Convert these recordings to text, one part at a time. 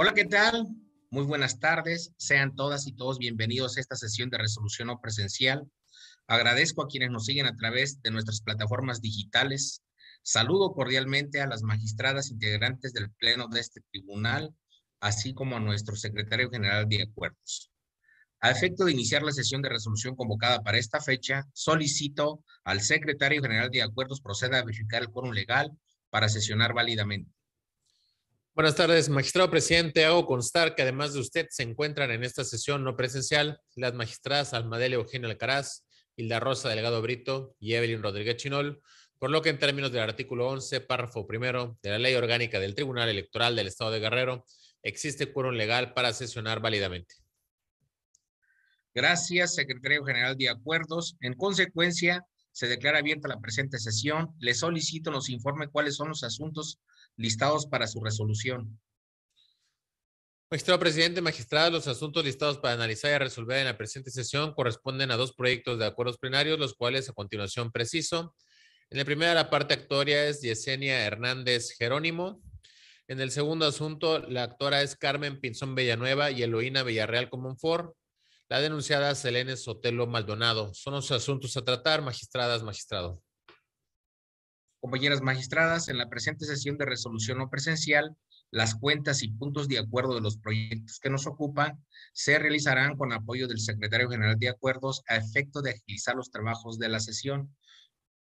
Hola, ¿qué tal? Muy buenas tardes. Sean todas y todos bienvenidos a esta sesión de resolución o presencial. Agradezco a quienes nos siguen a través de nuestras plataformas digitales. Saludo cordialmente a las magistradas integrantes del Pleno de este tribunal, así como a nuestro secretario general de acuerdos. A efecto de iniciar la sesión de resolución convocada para esta fecha, solicito al secretario general de acuerdos proceda a verificar el quórum legal para sesionar válidamente. Buenas tardes, magistrado presidente. Hago constar que además de usted se encuentran en esta sesión no presencial las magistradas Almadele Eugenio Alcaraz, Hilda Rosa Delgado Brito y Evelyn Rodríguez Chinol, por lo que en términos del artículo 11, párrafo primero de la Ley Orgánica del Tribunal Electoral del Estado de Guerrero, existe quórum legal para sesionar válidamente. Gracias, secretario general de Acuerdos. En consecuencia, se declara abierta la presente sesión. Le solicito nos informe cuáles son los asuntos listados para su resolución. Magistrado presidente, magistrada, los asuntos listados para analizar y resolver en la presente sesión corresponden a dos proyectos de acuerdos plenarios, los cuales a continuación preciso. En la primera, la parte actoria es Yesenia Hernández Jerónimo. En el segundo asunto, la actora es Carmen Pinzón Villanueva y Eloína Villarreal Comunfor. La denunciada Selene Sotelo Maldonado. Son los asuntos a tratar, magistradas, magistrado. Compañeras magistradas, en la presente sesión de resolución no presencial, las cuentas y puntos de acuerdo de los proyectos que nos ocupan se realizarán con apoyo del secretario general de acuerdos a efecto de agilizar los trabajos de la sesión.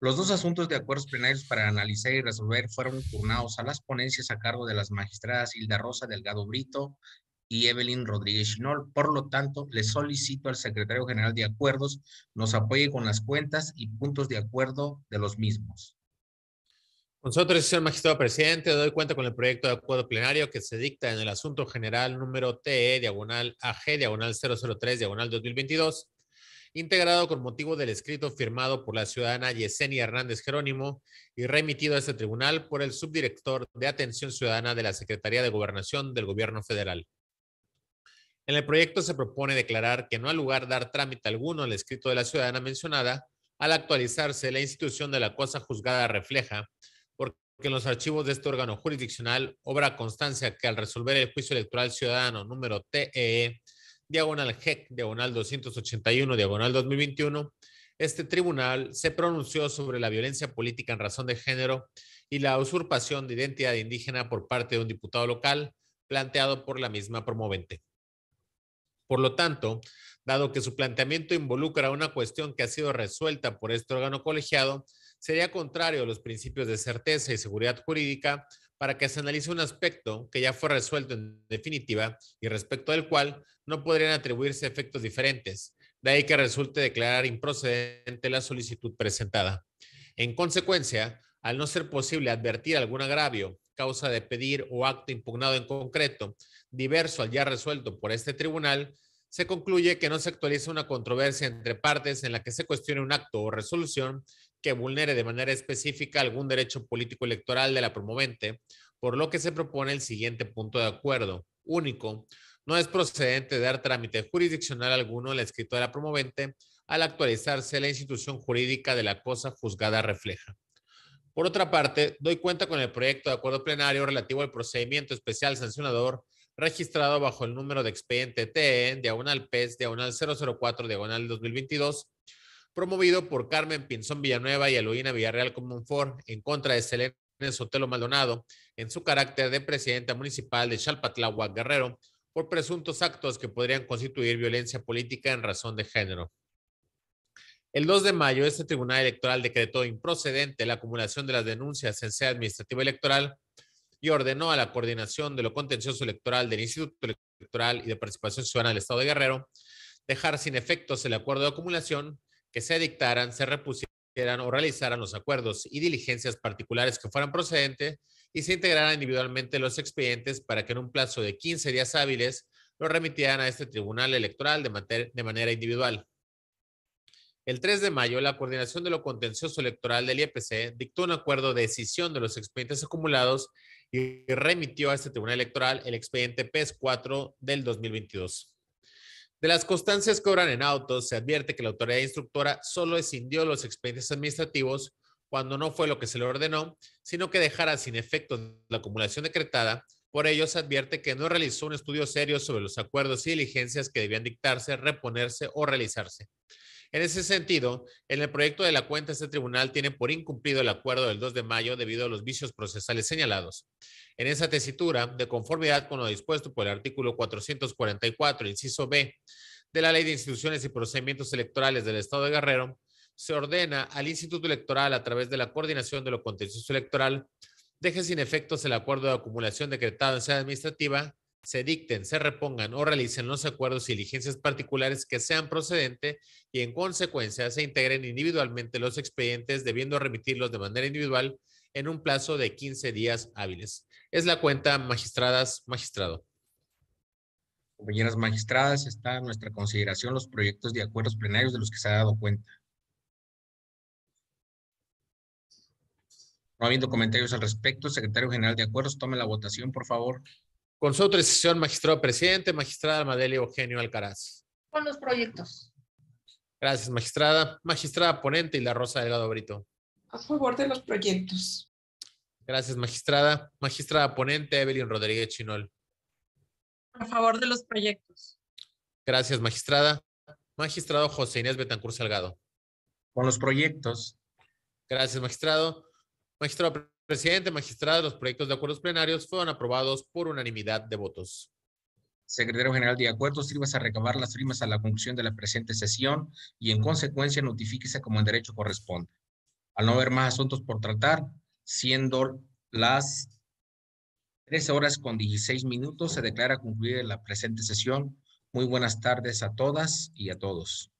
Los dos asuntos de acuerdos plenarios para analizar y resolver fueron turnados a las ponencias a cargo de las magistradas Hilda Rosa Delgado Brito y Evelyn Rodríguez Chinol. Por lo tanto, le solicito al secretario general de acuerdos nos apoye con las cuentas y puntos de acuerdo de los mismos. Nosotros, señor magistrado presidente, doy cuenta con el proyecto de acuerdo plenario que se dicta en el asunto general número TE, diagonal AG, diagonal 003, diagonal 2022, integrado con motivo del escrito firmado por la ciudadana Yesenia Hernández Jerónimo y remitido a este tribunal por el subdirector de Atención Ciudadana de la Secretaría de Gobernación del Gobierno Federal. En el proyecto se propone declarar que no al lugar dar trámite alguno al escrito de la ciudadana mencionada al actualizarse la institución de la cosa juzgada refleja que en los archivos de este órgano jurisdiccional obra constancia que al resolver el juicio electoral ciudadano número TEE, e, diagonal GEC, diagonal 281, diagonal 2021, este tribunal se pronunció sobre la violencia política en razón de género y la usurpación de identidad indígena por parte de un diputado local planteado por la misma promovente. Por lo tanto, dado que su planteamiento involucra una cuestión que ha sido resuelta por este órgano colegiado, sería contrario a los principios de certeza y seguridad jurídica para que se analice un aspecto que ya fue resuelto en definitiva y respecto del cual no podrían atribuirse efectos diferentes, de ahí que resulte declarar improcedente la solicitud presentada. En consecuencia, al no ser posible advertir algún agravio, causa de pedir o acto impugnado en concreto, diverso al ya resuelto por este tribunal, se concluye que no se actualiza una controversia entre partes en la que se cuestione un acto o resolución que vulnere de manera específica algún derecho político electoral de la promovente, por lo que se propone el siguiente punto de acuerdo único. No es procedente dar trámite jurisdiccional alguno la escritura de la promovente al actualizarse la institución jurídica de la cosa juzgada refleja. Por otra parte, doy cuenta con el proyecto de acuerdo plenario relativo al procedimiento especial sancionador registrado bajo el número de expediente TE, diagonal PES, diagonal 004, diagonal 2022, promovido por Carmen Pinzón Villanueva y Eloína Villarreal Comonfort en contra de Celene Sotelo Maldonado en su carácter de presidenta municipal de Chalpatlagua Guerrero por presuntos actos que podrían constituir violencia política en razón de género. El 2 de mayo, este tribunal electoral decretó improcedente la acumulación de las denuncias en sede administrativa electoral y ordenó a la coordinación de lo contencioso electoral del Instituto Electoral y de Participación Ciudadana del Estado de Guerrero dejar sin efectos el acuerdo de acumulación que se dictaran, se repusieran o realizaran los acuerdos y diligencias particulares que fueran procedentes y se integraran individualmente los expedientes para que en un plazo de 15 días hábiles lo remitieran a este tribunal electoral de, manera individual. El 3 de mayo, la Coordinación de lo Contencioso Electoral del IEPC dictó un acuerdo de decisión de los expedientes acumulados y remitió a este tribunal electoral el expediente PES 4 del 2022. De las constancias que obran en autos, se advierte que la autoridad instructora solo escindió los expedientes administrativos cuando no fue lo que se le ordenó, sino que dejara sin efecto la acumulación decretada. Por ello, se advierte que no realizó un estudio serio sobre los acuerdos y diligencias que debían dictarse, reponerse o realizarse. En ese sentido, en el proyecto de la cuenta, este tribunal tiene por incumplido el acuerdo del 2 de mayo debido a los vicios procesales señalados. En esa tesitura, de conformidad con lo dispuesto por el artículo 444, inciso B, de la Ley de Instituciones y Procedimientos Electorales del Estado de Guerrero, se ordena al Instituto Electoral, a través de la coordinación de lo contencioso electoral, deje sin efectos el acuerdo de acumulación decretado en sede administrativa se dicten, se repongan o realicen los acuerdos y diligencias particulares que sean procedente y en consecuencia se integren individualmente los expedientes debiendo remitirlos de manera individual en un plazo de 15 días hábiles. Es la cuenta magistradas, magistrado. Compañeras magistradas, está en nuestra consideración los proyectos de acuerdos plenarios de los que se ha dado cuenta. No habiendo comentarios al respecto, secretario general de acuerdos, tome la votación, por favor. Con su sesión, magistrado presidente, magistrada Madelia Eugenio Alcaraz. Con los proyectos. Gracias, magistrada. Magistrada ponente y la Rosa Delgado Brito. A favor de los proyectos. Gracias, magistrada. Magistrada ponente Evelyn Rodríguez Chinol. A favor de los proyectos. Gracias, magistrada. Magistrado José Inés Betancur Salgado. Con los proyectos. Gracias, magistrado. Magistrado Presidente, magistrada, los proyectos de acuerdos plenarios fueron aprobados por unanimidad de votos. Secretario General de Acuerdos, sirvas a recabar las firmas a la conclusión de la presente sesión y en consecuencia notifíquese como el derecho corresponde. Al no haber más asuntos por tratar, siendo las 13 horas con 16 minutos, se declara concluida la presente sesión. Muy buenas tardes a todas y a todos.